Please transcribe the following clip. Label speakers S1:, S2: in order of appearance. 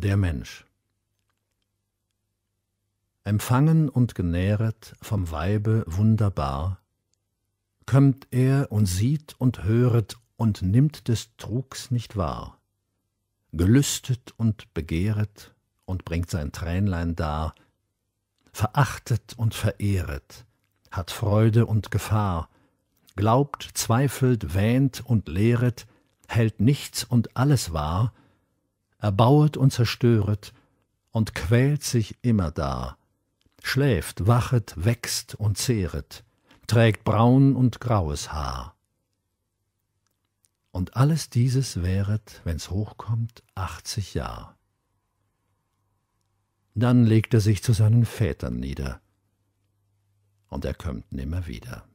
S1: der Mensch. Empfangen und genähret vom Weibe wunderbar, kömmt er und sieht und höret und nimmt des Trugs nicht wahr, gelüstet und begehret und bringt sein Tränlein dar, verachtet und verehret, hat Freude und Gefahr, glaubt, zweifelt, wähnt und lehret, hält nichts und alles wahr, erbauet und zerstöret und quält sich immerdar, schläft, wachet, wächst und zehret, trägt braun und graues Haar. Und alles dieses wäret, wenn's hochkommt, achtzig Jahr. Dann legt er sich zu seinen Vätern nieder, und er kömmt nimmer wieder.